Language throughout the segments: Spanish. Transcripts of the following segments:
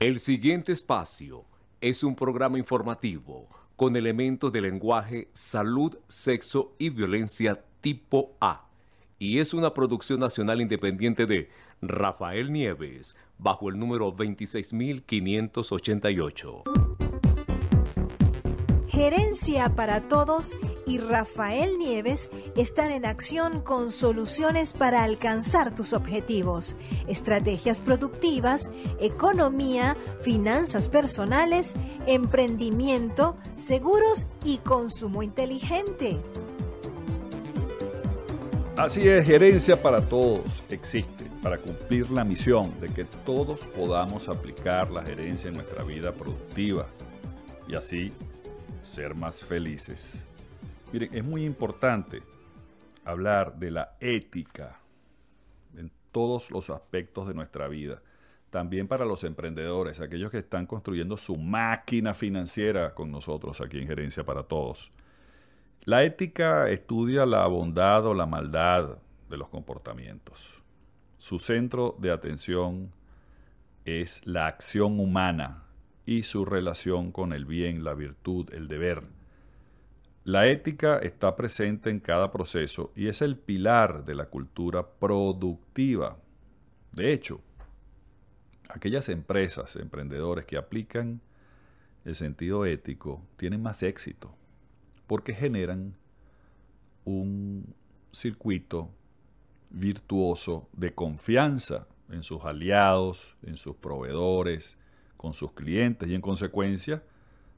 El siguiente espacio es un programa informativo con elementos de lenguaje, salud, sexo y violencia tipo A y es una producción nacional independiente de Rafael Nieves bajo el número 26588. Gerencia para Todos y Rafael Nieves están en acción con soluciones para alcanzar tus objetivos, estrategias productivas, economía, finanzas personales, emprendimiento, seguros y consumo inteligente. Así es, Gerencia para Todos existe para cumplir la misión de que todos podamos aplicar la gerencia en nuestra vida productiva y así ser más felices. Miren, es muy importante hablar de la ética en todos los aspectos de nuestra vida. También para los emprendedores, aquellos que están construyendo su máquina financiera con nosotros aquí en Gerencia para Todos. La ética estudia la bondad o la maldad de los comportamientos. Su centro de atención es la acción humana, y su relación con el bien, la virtud, el deber. La ética está presente en cada proceso y es el pilar de la cultura productiva. De hecho, aquellas empresas, emprendedores que aplican el sentido ético tienen más éxito porque generan un circuito virtuoso de confianza en sus aliados, en sus proveedores, con sus clientes y en consecuencia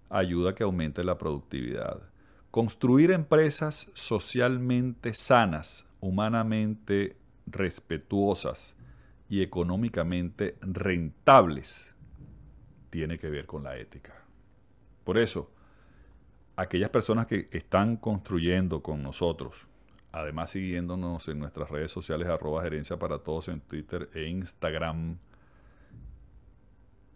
ayuda a que aumente la productividad. Construir empresas socialmente sanas, humanamente respetuosas y económicamente rentables tiene que ver con la ética. Por eso, aquellas personas que están construyendo con nosotros, además siguiéndonos en nuestras redes sociales arroba gerencia para todos en Twitter e Instagram,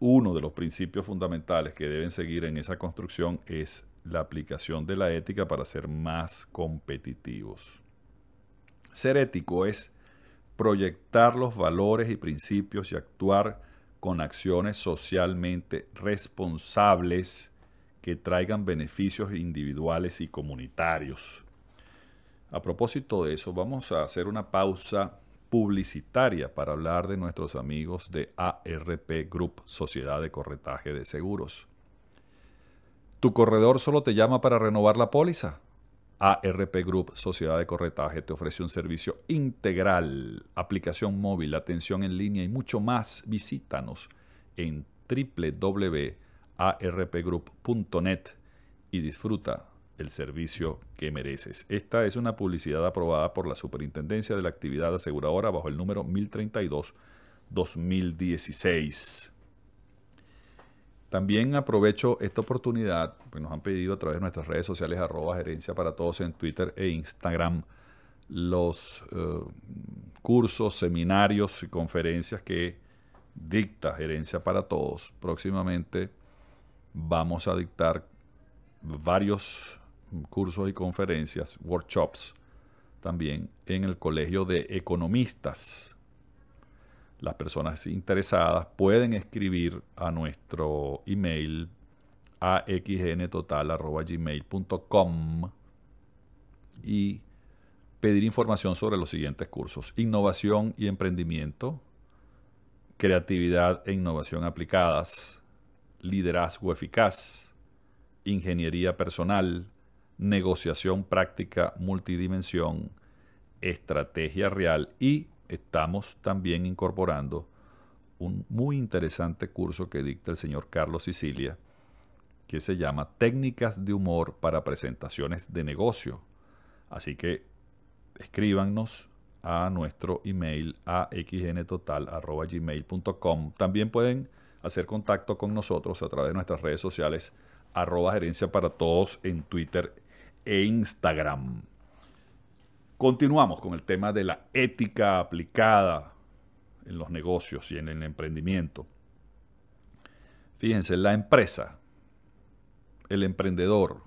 uno de los principios fundamentales que deben seguir en esa construcción es la aplicación de la ética para ser más competitivos. Ser ético es proyectar los valores y principios y actuar con acciones socialmente responsables que traigan beneficios individuales y comunitarios. A propósito de eso, vamos a hacer una pausa publicitaria para hablar de nuestros amigos de ARP Group, Sociedad de Corretaje de Seguros. Tu corredor solo te llama para renovar la póliza. ARP Group, Sociedad de Corretaje, te ofrece un servicio integral, aplicación móvil, atención en línea y mucho más. Visítanos en www.arpgroup.net y disfruta el servicio que mereces. Esta es una publicidad aprobada por la Superintendencia de la Actividad Aseguradora bajo el número 1032-2016. También aprovecho esta oportunidad, que pues nos han pedido a través de nuestras redes sociales arroba gerencia para todos en Twitter e Instagram los eh, cursos, seminarios y conferencias que dicta gerencia para todos. Próximamente vamos a dictar varios cursos y conferencias, workshops también, en el Colegio de Economistas. Las personas interesadas pueden escribir a nuestro email a axntotal.gmail.com y pedir información sobre los siguientes cursos. Innovación y emprendimiento, creatividad e innovación aplicadas, liderazgo eficaz, ingeniería personal, negociación práctica, multidimensión, estrategia real y estamos también incorporando un muy interesante curso que dicta el señor Carlos Sicilia que se llama Técnicas de Humor para Presentaciones de Negocio. Así que escríbanos a nuestro email a xntotal.gmail.com. También pueden hacer contacto con nosotros a través de nuestras redes sociales arroba gerencia para todos en Twitter e Instagram. Continuamos con el tema de la ética aplicada en los negocios y en el emprendimiento. Fíjense, la empresa, el emprendedor,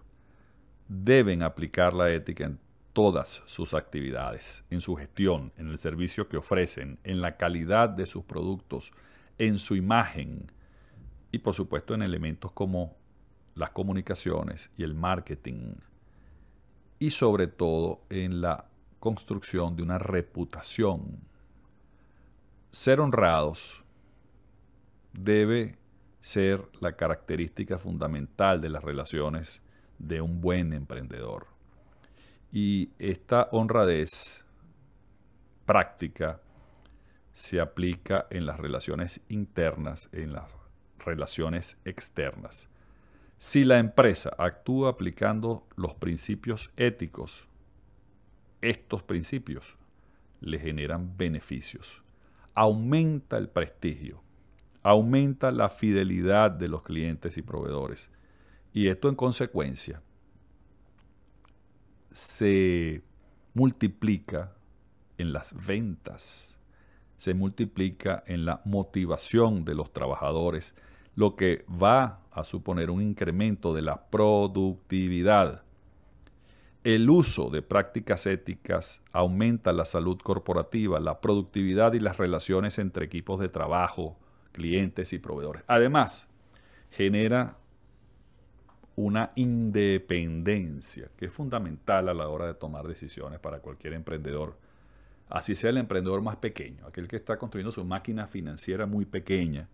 deben aplicar la ética en todas sus actividades, en su gestión, en el servicio que ofrecen, en la calidad de sus productos, en su imagen y por supuesto en elementos como las comunicaciones y el marketing y sobre todo en la construcción de una reputación. Ser honrados debe ser la característica fundamental de las relaciones de un buen emprendedor. Y esta honradez práctica se aplica en las relaciones internas, en las relaciones externas. Si la empresa actúa aplicando los principios éticos, estos principios le generan beneficios. Aumenta el prestigio, aumenta la fidelidad de los clientes y proveedores. Y esto en consecuencia se multiplica en las ventas, se multiplica en la motivación de los trabajadores, lo que va a suponer un incremento de la productividad. El uso de prácticas éticas aumenta la salud corporativa, la productividad y las relaciones entre equipos de trabajo, clientes y proveedores. Además, genera una independencia que es fundamental a la hora de tomar decisiones para cualquier emprendedor. Así sea el emprendedor más pequeño, aquel que está construyendo su máquina financiera muy pequeña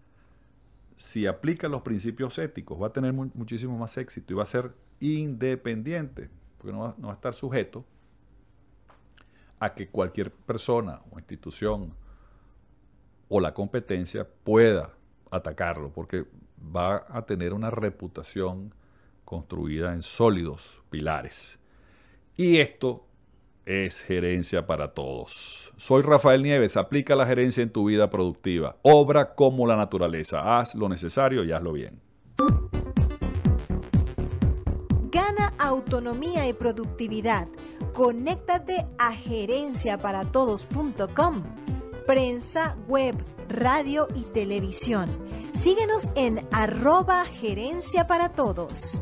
si aplica los principios éticos, va a tener muchísimo más éxito y va a ser independiente, porque no va, no va a estar sujeto a que cualquier persona o institución o la competencia pueda atacarlo, porque va a tener una reputación construida en sólidos pilares. Y esto es gerencia para todos. Soy Rafael Nieves, aplica la gerencia en tu vida productiva. Obra como la naturaleza, haz lo necesario y hazlo bien. Gana autonomía y productividad. Conéctate a gerenciaparatodos.com. Prensa, web, radio y televisión. Síguenos en arroba gerencia para todos.